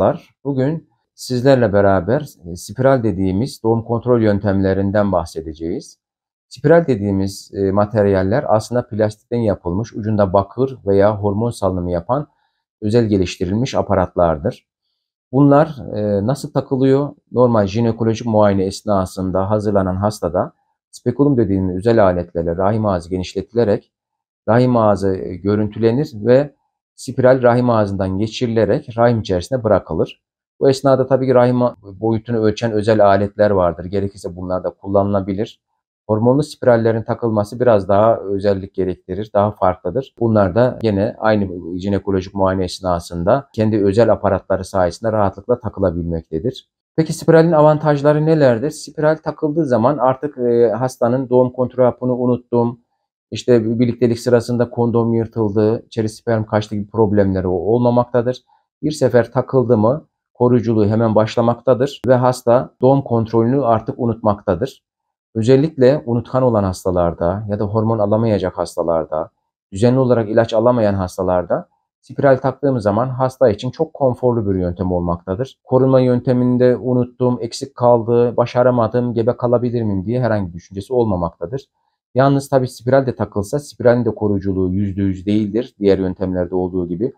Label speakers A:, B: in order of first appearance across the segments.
A: Merhabalar. Bugün sizlerle beraber e, spiral dediğimiz doğum kontrol yöntemlerinden bahsedeceğiz. Spiral dediğimiz e, materyaller aslında plastikten yapılmış, ucunda bakır veya hormon salınımı yapan özel geliştirilmiş aparatlardır. Bunlar e, nasıl takılıyor? Normal jinekolojik muayene esnasında hazırlanan hastada spekulum dediğimiz özel aletlerle rahim ağzı genişletilerek rahim ağzı görüntülenir ve spiral rahim ağzından geçirilerek rahim içerisine bırakılır. Bu esnada tabii ki rahim boyutunu ölçen özel aletler vardır. Gerekirse bunlar da kullanılabilir. Hormonlu spirallerin takılması biraz daha özellik gerektirir, daha farklıdır. Bunlar da yine aynı jinekolojik muayene esnasında kendi özel aparatları sayesinde rahatlıkla takılabilmektedir. Peki spiralin avantajları nelerdir? Spiral takıldığı zaman artık e, hastanın doğum kontrol hapını unuttum, işte birliktelik sırasında kondom yırtıldı, içeri sperm kaçtı gibi problemleri olmamaktadır. Bir sefer takıldı mı koruyuculuğu hemen başlamaktadır ve hasta doğum kontrolünü artık unutmaktadır. Özellikle unutkan olan hastalarda ya da hormon alamayacak hastalarda, düzenli olarak ilaç alamayan hastalarda spiral taktığımız zaman hasta için çok konforlu bir yöntem olmaktadır. Korunma yönteminde unuttum, eksik kaldı, başaramadım, gebe kalabilir miyim diye herhangi bir düşüncesi olmamaktadır. Yalnız tabi spiral de takılsa spiralin de koruyuculuğu %100 değildir. Diğer yöntemlerde olduğu gibi.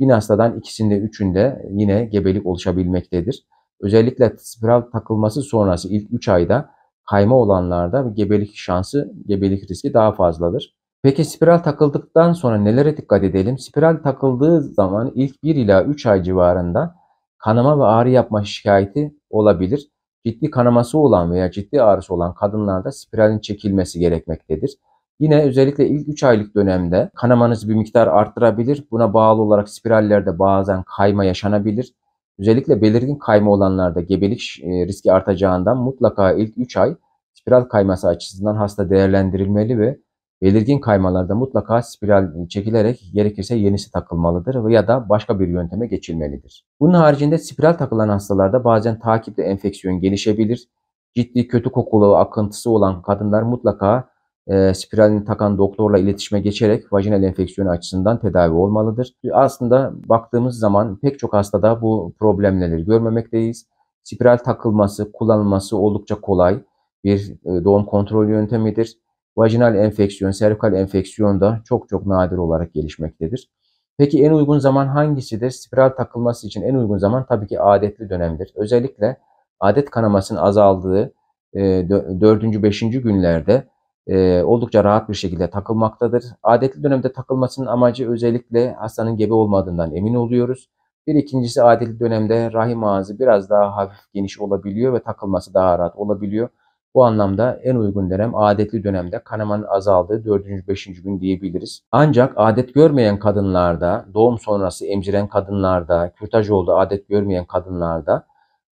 A: Binastadan ikisinde üçünde yine gebelik oluşabilmektedir. Özellikle spiral takılması sonrası ilk 3 ayda kayma olanlarda gebelik şansı, gebelik riski daha fazladır. Peki spiral takıldıktan sonra nelere dikkat edelim? Spiral takıldığı zaman ilk 1 ila 3 ay civarında kanama ve ağrı yapma şikayeti olabilir ciddi kanaması olan veya ciddi ağrısı olan kadınlarda spiralin çekilmesi gerekmektedir. Yine özellikle ilk 3 aylık dönemde kanamanız bir miktar arttırabilir. Buna bağlı olarak spirallerde bazen kayma yaşanabilir. Özellikle belirgin kayma olanlarda gebelik e, riski artacağından mutlaka ilk 3 ay spiral kayması açısından hasta değerlendirilmeli ve Belirgin kaymalarda mutlaka spiral çekilerek gerekirse yenisi takılmalıdır ya da başka bir yönteme geçilmelidir. Bunun haricinde spiral takılan hastalarda bazen takipte enfeksiyon gelişebilir. Ciddi kötü kokulu akıntısı olan kadınlar mutlaka e, spiralini takan doktorla iletişime geçerek vajinal enfeksiyonu açısından tedavi olmalıdır. Aslında baktığımız zaman pek çok hastada bu problemleri görmemekteyiz. Spiral takılması, kullanılması oldukça kolay bir e, doğum kontrol yöntemidir. Vajinal enfeksiyon, servikal enfeksiyon da çok çok nadir olarak gelişmektedir. Peki en uygun zaman hangisidir? Spiral takılması için en uygun zaman tabii ki adetli dönemdir. Özellikle adet kanamasının azaldığı 4. E, 5. günlerde e, oldukça rahat bir şekilde takılmaktadır. Adetli dönemde takılmasının amacı özellikle hastanın gebe olmadığından emin oluyoruz. Bir ikincisi adetli dönemde rahim ağzı biraz daha hafif geniş olabiliyor ve takılması daha rahat olabiliyor. Bu anlamda en uygun dönem adetli dönemde kanamanın azaldığı 4. 5. gün diyebiliriz. Ancak adet görmeyen kadınlarda, doğum sonrası emziren kadınlarda, kürtaj oldu adet görmeyen kadınlarda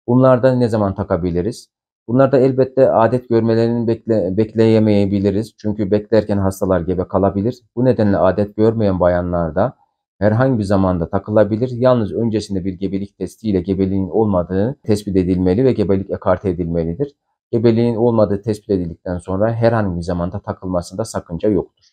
A: bunlarda ne zaman takabiliriz? Bunlarda elbette adet görmelerini bekle, bekleyemeyebiliriz. Çünkü beklerken hastalar gebe kalabilir. Bu nedenle adet görmeyen bayanlarda herhangi bir zamanda takılabilir. Yalnız öncesinde bir gebelik testiyle gebeliğin olmadığı tespit edilmeli ve gebelik ekarte edilmelidir. Gebeliğin olmadığı tespit edildikten sonra herhangi bir zamanda takılmasında sakınca yoktur.